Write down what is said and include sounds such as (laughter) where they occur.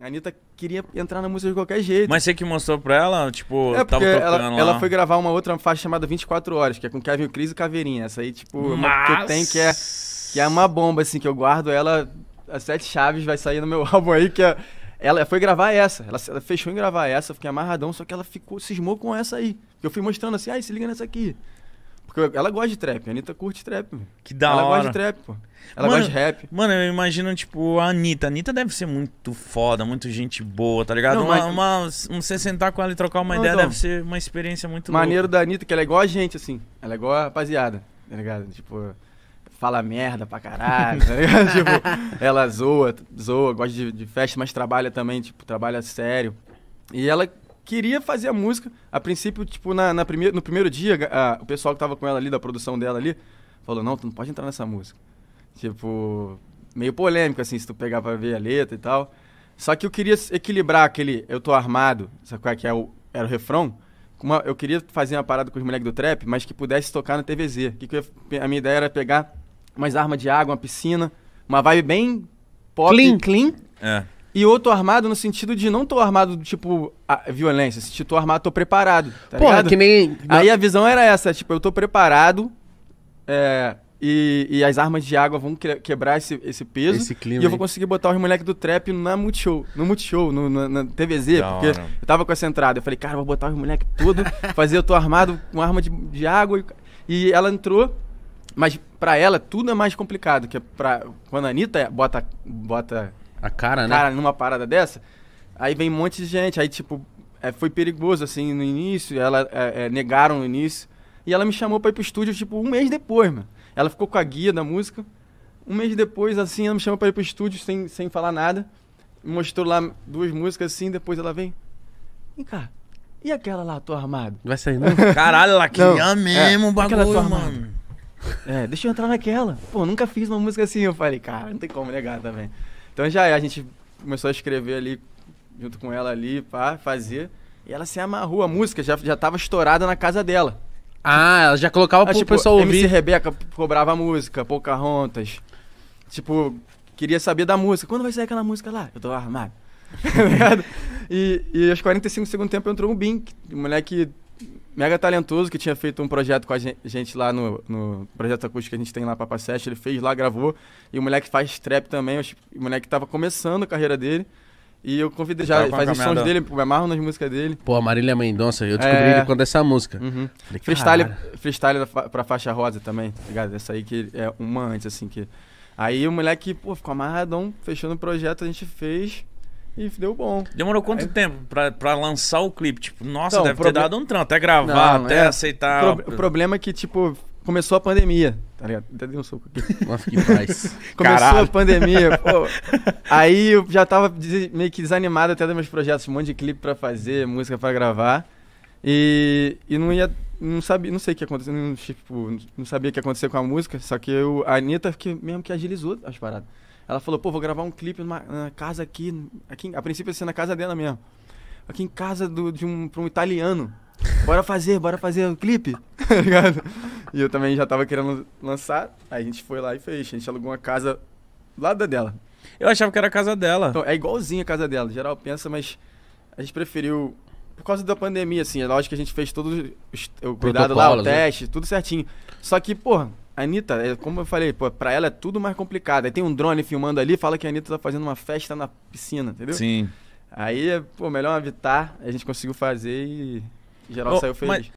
A Anitta queria entrar na música de qualquer jeito. Mas você que mostrou pra ela, tipo, é, tava tocando ela, lá. ela foi gravar uma outra faixa chamada 24 Horas, que é com Kevin Cris e Caveirinha. Essa aí, tipo, Mas... uma que eu tenho que é, que é uma bomba, assim, que eu guardo ela. As sete chaves vai sair no meu (laughs) álbum aí, que é. Ela foi gravar essa, ela, ela fechou em gravar essa, eu fiquei amarradão, só que ela ficou, cismou com essa aí. Eu fui mostrando assim, ai, ah, se liga nessa aqui. Porque ela gosta de trap, a Anitta curte trap. Que da ela hora. Ela gosta de trap, pô. Ela mano, gosta de rap. Mano, eu imagino, tipo, a Anitta. A Anitta deve ser muito foda, muito gente boa, tá ligado? Não, uma, mas... uma, um, você sentar com ela e trocar uma não, ideia não. deve ser uma experiência muito Maneiro louca. da Anitta, que ela é igual a gente, assim. Ela é igual a rapaziada, tá ligado? Tipo, fala merda pra caralho, tá ligado? (laughs) tipo, ela zoa, zoa, gosta de, de festa, mas trabalha também, tipo, trabalha sério. E ela queria fazer a música. A princípio, tipo, na, na primeir, no primeiro dia, a, o pessoal que tava com ela ali, da produção dela ali, falou, não, tu não pode entrar nessa música. Tipo, meio polêmico, assim, se tu pegar pra ver a letra e tal. Só que eu queria equilibrar aquele eu tô armado, sabe qual é que é o, era o refrão? Uma, eu queria fazer uma parada com os moleques do trap, mas que pudesse tocar na TVZ. Que, que eu, a minha ideia era pegar umas armas de água, uma piscina, uma vibe bem pop, clean, clean. É. E eu tô armado no sentido de não tô armado, tipo, violência. Se tô armado, tô preparado. Tá Porra, ligado? que nem. Aí a visão era essa, tipo, eu tô preparado. É, e, e, as armas de água vão quebrar esse, esse peso. Esse clima, e eu vou conseguir botar os moleques do trap na Multishow, no Multishow, no, na, na TVZ, da porque hora. eu tava com essa entrada. Eu falei, cara, vou botar os moleques tudo, (laughs) fazer eu tô armado com arma de, de água. E, e ela entrou, mas pra ela tudo é mais complicado, que é pra, quando a Anitta bota, bota a cara, né? Cara, numa parada dessa, aí vem um monte de gente, aí tipo, é, foi perigoso assim no início, ela é, é negaram no início. E ela me chamou pra ir pro estúdio, tipo, um mês depois, mano. Ela ficou com a guia da música. Um mês depois, assim, ela me chamou pra ir pro estúdio sem, sem falar nada. Mostrou lá duas músicas assim, depois ela vem. Vem cá, e aquela lá, tô armado? vai sair, né? (laughs) não? Caralho, é. Laquinha mesmo, é, bagulho, aquela mano. É, deixa eu entrar naquela. Pô, nunca fiz uma música assim. Eu falei, cara, não tem como negar também. Tá então já é, a gente começou a escrever ali, junto com ela ali, pá, fazer. E ela se amarrou, a música já, já tava estourada na casa dela. Ah, ela já colocava pro tipo, pessoal ouvir. MC Rebeca cobrava a música, Pocahontas. Tipo, queria saber da música. Quando vai sair aquela música lá? Eu tô armado. (laughs) Tá e, e aos 45 segundos tempo entrou um Bink, um moleque mega talentoso que tinha feito um projeto com a gente lá no, no projeto acústico que a gente tem lá, Papa Sete, ele fez lá, gravou. E o moleque faz trap também, o moleque tava começando a carreira dele. E eu convidei já, faz os sons dele, me amarro nas músicas dele. Pô, a Marília Mendonça, eu descobri é... ele quando essa música. Uhum. Falei, freestyle, freestyle pra faixa rosa também, tá ligado? Essa aí que é uma antes, assim, que... Aí o moleque, pô, ficou amarradão, fechando o projeto, a gente fez... E deu bom. Demorou quanto Aí... tempo pra, lançar o clipe? Tipo, nossa, então, deve ter dado um trampo, até gravar, não, até é... aceitar. O, pro... o problema é que, tipo, começou a pandemia, tá ligado? Até dei um soco aqui. (laughs) Nossa, que paz. (laughs) Começou Caralho. a pandemia, (laughs) pô. Aí eu já tava meio que desanimado até dos meus projetos, um monte de clipe pra fazer, música pra gravar. E, e não ia. Não sabia, não sei o que aconteceu, não, tipo, não sabia o que ia acontecer com a música, só que eu, a Anitta que, mesmo que agilizou as paradas. Ela falou, pô, vou gravar um clipe numa, numa casa aqui, aqui. A princípio ia ser na casa dela mesmo. Aqui em casa do, de um, pra um italiano. Bora fazer, bora fazer o um clipe. (laughs) Tá e eu também já tava querendo lançar. Aí a gente foi lá e fez. A gente alugou uma casa lá da dela. Eu achava que era a casa dela. Então, é igualzinho a casa dela. Geral pensa, mas a gente preferiu por causa da pandemia, assim, é lógico que a gente fez todo o cuidado lá, o né? teste, tudo certinho. Só que, porra, a Anitta, é, como eu falei, pô, pra ela é tudo mais complicado. Aí tem um drone filmando ali, fala que a Anitta tá fazendo uma festa na piscina, entendeu? Sim. Aí, pô, melhor evitar, a gente conseguiu fazer e geral oh, saiu feliz.